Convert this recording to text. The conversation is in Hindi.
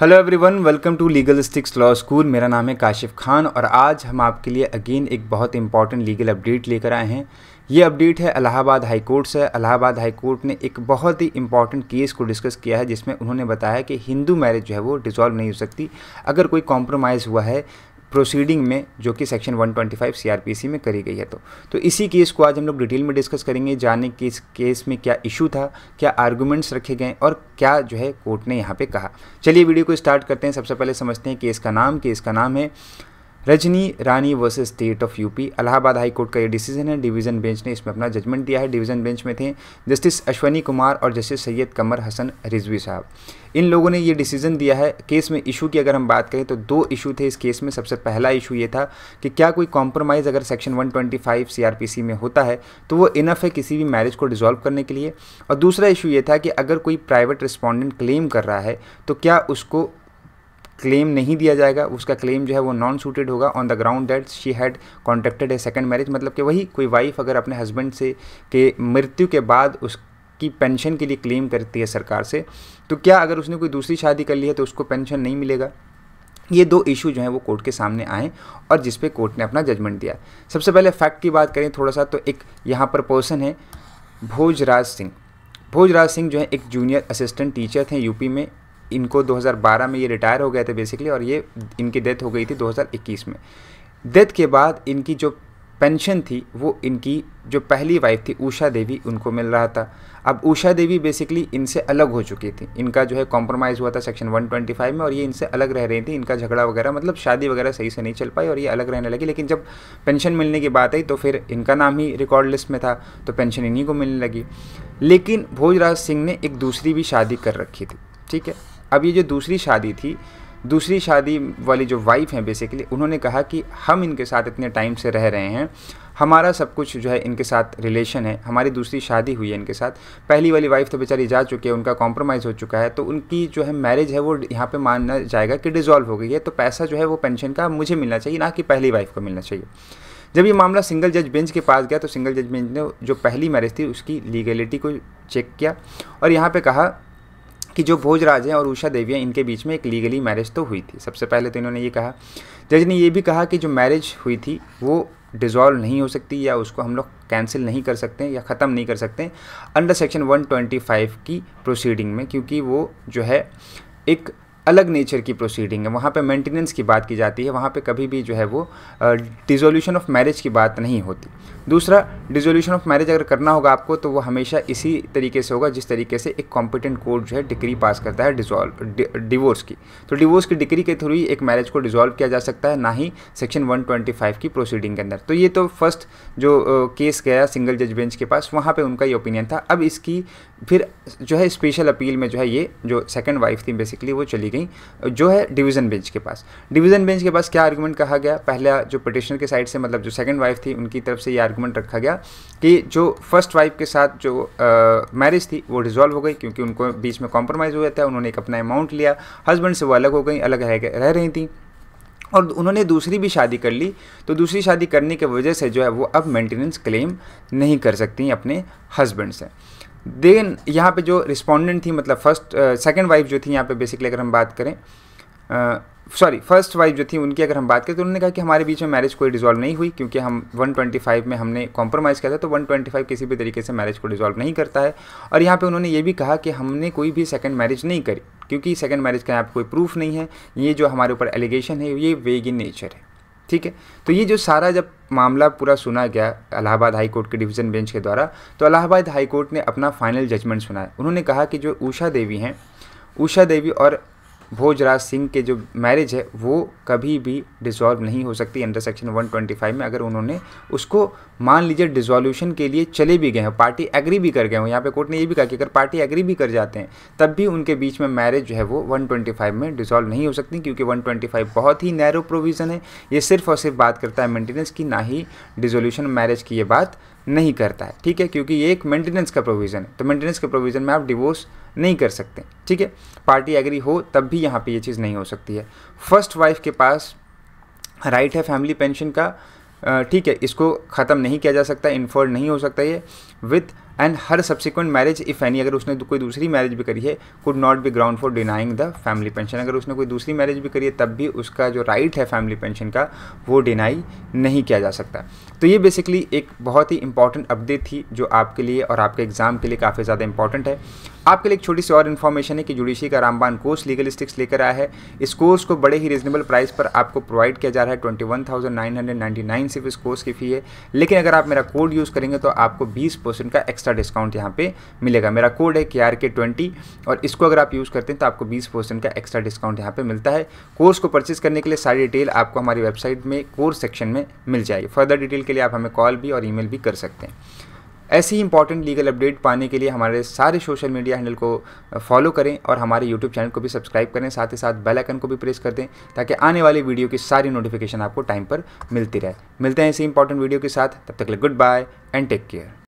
hello everyone welcome to legal sticks law school मेरा नाम है काशिफ खान और आज हम आपके लिए अगेन एक बहुत इंपॉर्टेंट लीगल अपडेट लेकर आए हैं ये अपडेट है अलाहाबाद हाई कोर्ट से अलाहाबाद हाई कोर्ट ने एक बहुत ही इंपॉर्टेंट केस को डिस्कस किया है जिसमें उन्होंने बताया कि हिंदू मैरिज जो है वो डिसॉल्व नहीं हो सकती अगर कोई कॉम्प्रोमाइज़ हुआ है प्रोसीडिंग में जो कि सेक्शन 125 सीआरपीसी में करी गई है तो तो इसी केस को आज हम लोग डिटेल में डिस्कस करेंगे जाने कि इस केस में क्या इशू था क्या आर्गुमेंट्स रखे गए और क्या जो है कोर्ट ने यहाँ पे कहा चलिए वीडियो को स्टार्ट करते हैं सबसे पहले समझते हैं केस का नाम केस का नाम है Rajni Rani versus state of UP Allahabad high court का ये डिसीजन है डिवीजन बेंच ने इसमें अपना जजमेंट दिया है डिवीजन बेंच में थे जस्टिस अश्वनी कुमार और जस्टिस सैयद कमर हसन रिजवी साहब इन लोगों ने ये डिसीजन दिया है केस में इशू की अगर हम बात करें तो दो इशू थे इस केस में सबसे पहला इशू ये था कि क्या कोई कॉम्प्रोमाइज़ अगर सेक्शन 125 ट्वेंटी में होता है तो वो इनफ है किसी भी मैरिज को डिसॉल्व करने के लिए और दूसरा इशू ये था कि अगर कोई प्राइवेट रिस्पॉन्डेंट क्लेम कर रहा है तो क्या उसको क्लेम नहीं दिया जाएगा उसका क्लेम जो है वो नॉन सूटेड होगा on the ground that she had contacted a second marriage मतलब कि वही कोई वाइफ अगर अपने हस्बैंड से के मृत्यु के बाद उस की पेंशन के लिए क्लेम करती है सरकार से तो क्या अगर उसने कोई दूसरी शादी कर ली है तो उसको पेंशन नहीं मिलेगा ये दो इशू जो हैं वो कोर्ट के सामने आए और जिस पे कोर्ट ने अपना जजमेंट दिया सबसे पहले फैक्ट की बात करें थोड़ा सा तो एक यहाँ पर पर्सन है भोजराज सिंह भोजराज सिंह जो है एक जूनियर असिस्टेंट टीचर थे यूपी में इनको 2012 में ये रिटायर हो गए थे बेसिकली और ये इनकी डेथ हो गई थी 2021 में डेथ के बाद इनकी जो पेंशन थी वो इनकी जो पहली वाइफ थी उषा देवी उनको मिल रहा था अब उषा देवी बेसिकली इनसे अलग हो चुकी थी इनका जो है कॉम्प्रोमाइज़ हुआ था सेक्शन 125 में और ये इनसे अलग रह रही थी इनका झगड़ा वगैरह मतलब शादी वगैरह सही से नहीं चल पाई और ये अलग रहने लगी लेकिन जब पेंशन मिलने की बात आई तो फिर इनका नाम ही रिकॉर्ड लिस्ट में था तो पेंशन इन्हीं को मिलने लगी लेकिन भोजराज सिंह ने एक दूसरी भी शादी कर रखी थी ठीक है अब ये जो दूसरी शादी थी दूसरी शादी वाली जो वाइफ हैं बेसिकली उन्होंने कहा कि हम इनके साथ इतने टाइम से रह रहे हैं हमारा सब कुछ जो है इनके साथ रिलेशन है हमारी दूसरी शादी हुई है इनके साथ पहली वाली वाइफ तो बेचारी जा चुकी है उनका कॉम्प्रोमाइज़ हो चुका है तो उनकी जो है मैरिज है वो यहाँ पे माना जाएगा कि डिज़ोल्व हो गई है तो पैसा जो है वो पेंशन का मुझे मिलना चाहिए ना कि पहली वाइफ को मिलना चाहिए जब ये मामला सिंगल जज बेंच के पास गया तो सिंगल जज बेंच ने जो पहली मैरिज थी उसकी लीगलिटी को चेक किया और यहाँ पर कहा कि जो भोजराज हैं और उषा देवी हैं इनके बीच में एक लीगली मैरिज तो हुई थी सबसे पहले तो इन्होंने ये कहा जज ने ये भी कहा कि जो मैरिज हुई थी वो डिज़ोल्व नहीं हो सकती या उसको हम लोग कैंसिल नहीं कर सकते या ख़त्म नहीं कर सकते अंडर सेक्शन 125 की प्रोसीडिंग में क्योंकि वो जो है एक अलग नेचर की प्रोसीडिंग है वहाँ पे मेंटेनेंस की बात की जाती है वहाँ पे कभी भी जो है वो डिजोल्यूशन ऑफ मैरिज की बात नहीं होती दूसरा डिजोल्यूशन ऑफ मैरिज अगर करना होगा आपको तो वो हमेशा इसी तरीके से होगा जिस तरीके से एक कॉम्पिटेंट कोर्ट जो है डिग्री पास करता है डिजोल्व डिवोर्स की तो डिवोर्स की डिग्री के थ्रू ही एक मैरिज को डिजोल्व किया जा सकता है ना ही सेक्शन वन की प्रोसीडिंग के अंदर तो ये तो फर्स्ट जो केस गया सिंगल जज बेंच के पास वहाँ पर उनका ये ओपिनियन था अब इसकी फिर जो है स्पेशल अपील में जो है ये जो सेकेंड वाइफ थी बेसिकली वो चली गई गई जो है डिवीज़न बेंच के पास डिवीज़न बेंच के पास क्या आर्गूमेंट कहा गया पहला जो पटिशनर के साइड से मतलब जो सेकंड वाइफ थी उनकी तरफ से ये आर्गूमेंट रखा गया कि जो फर्स्ट वाइफ के साथ जो मैरिज थी वो डिजॉल्व हो गई क्योंकि उनको बीच में कॉम्प्रोमाइज़ हो गया था उन्होंने एक अपना अमाउंट लिया हस्बैंड से वो अलग हो गई अलग रह रही थी और उन्होंने दूसरी भी शादी कर ली तो दूसरी शादी करने की वजह से जो है वो अब मेंटेनेंस क्लेम नहीं कर सकती अपने हस्बैंड से देन यहाँ पे जो रिस्पोंडेंट थी मतलब फर्स्ट सेकंड वाइफ जो थी यहाँ पे बेसिकली अगर हम बात करें सॉरी फर्स्ट वाइफ जो थी उनकी अगर हम बात करें तो उन्होंने कहा कि हमारे बीच में मैरिज कोई डिजॉल्व नहीं हुई क्योंकि हम 125 में हमने कॉम्प्रोमाइज़ किया था तो 125 किसी भी तरीके से मैरिज को डिजॉल्व नहीं करता है और यहाँ पे उन्होंने ये भी कहा कि हमने कोई भी सेकंड मैरिज नहीं करी क्योंकि सेकंड मैरिज का यहाँ पर कोई प्रूफ नहीं है ये जो हमारे ऊपर एलिगेशन है ये वेग इन नेचर है ठीक है तो ये जो सारा जब मामला पूरा सुना गया इलाहाबाद हाई कोर्ट के डिवीज़न बेंच के द्वारा तो इलाहाबाद हाई कोर्ट ने अपना फाइनल जजमेंट सुनाया उन्होंने कहा कि जो उषा देवी हैं उषा देवी और भोजराज सिंह के जो मैरिज है वो कभी भी डिसॉल्व नहीं हो सकती अंडर सेक्शन 125 में अगर उन्होंने उसको मान लीजिए डिसॉल्यूशन के लिए चले भी गए हैं पार्टी एग्री भी कर गए हों यहाँ पे कोर्ट ने ये भी कहा कि अगर पार्टी एग्री भी कर जाते हैं तब भी उनके बीच में मैरिज जो है वो 125 में डिसॉल्व नहीं हो सकती क्योंकि 125 बहुत ही नैरो प्रोविज़न है ये सिर्फ और सिर्फ बात करता है मेंटेनेंस की ना ही डिजोल्यूशन मैरिज की ये बात नहीं करता है ठीक है क्योंकि ये एक मेंटेनेंस का प्रोविज़न है तो मेंटेनेंस के प्रोविज़न में आप डिवोर्स नहीं कर सकते ठीक है पार्टी एग्री हो तब भी यहाँ पे ये चीज़ नहीं हो सकती है फर्स्ट वाइफ के पास राइट है फैमिली पेंशन का ठीक है इसको ख़त्म नहीं किया जा सकता इन्फोर्ड नहीं हो सकता ये with and her subsequent marriage if any अगर उसने कोई दूसरी मैरिज भी करी है could not be ground for denying the family pension अगर उसने कोई दूसरी मैरिज भी करी है तब भी उसका जो राइट है फैमिली पेंशन का वो डिनाई नहीं किया जा सकता तो ये बेसिकली एक बहुत ही इंपॉर्टेंट अपडेट थी जो आपके लिए और आपके एग्ज़ाम के लिए काफ़ी ज़्यादा इंपॉर्टेंट है आपके लिए एक छोटी सी और इन्फॉर्मेशन है कि जुडिशी का रामबान कोर्स लीगलिस्टिक्स लेकर आया है इस कोर्स को बड़े ही रीजनेबल प्राइस पर आपको प्रोवाइड किया जा रहा है twenty one thousand nine hundred ninety nine सिर्फ इस कोर्स की फ़ी है लेकिन अगर आप मेरा कोड यूज़ करेंगे तो आपको बीस परसेंट का एक्स्ट्रा एक्स्ट्रा डिस्काउंट यहाँ पे मिलेगा मेरा कोड है के आर के ट्वेंटी और इसको अगर आप यूज़ करते हैं तो आपको बीस परसेंट का एक्स्ट्रा डिस्काउंट यहाँ पे मिलता है कोर्स को परचेज करने के लिए सारी डिटेल आपको हमारी वेबसाइट में कोर्स सेक्शन में मिल जाएगी फर्दर डिटेल के लिए आप हमें कॉल भी और ई भी कर सकते हैं ऐसे ही इंपॉर्टेंट लीगल अपडेट पाने के लिए हमारे सारे सोशल मीडिया हैंडल को फॉलो करें और हमारे यूट्यूब चैनल को भी सब्सक्राइब करें साथ ही साथ बेल आइकन को भी प्रेस कर दें ताकि आने वाली वीडियो की सारी नोटिफिकेशन आपको टाइम पर मिलती रहे मिलते हैं ऐसी इंपॉर्टेंट वीडियो के साथ तब तक लिए goodbye and take care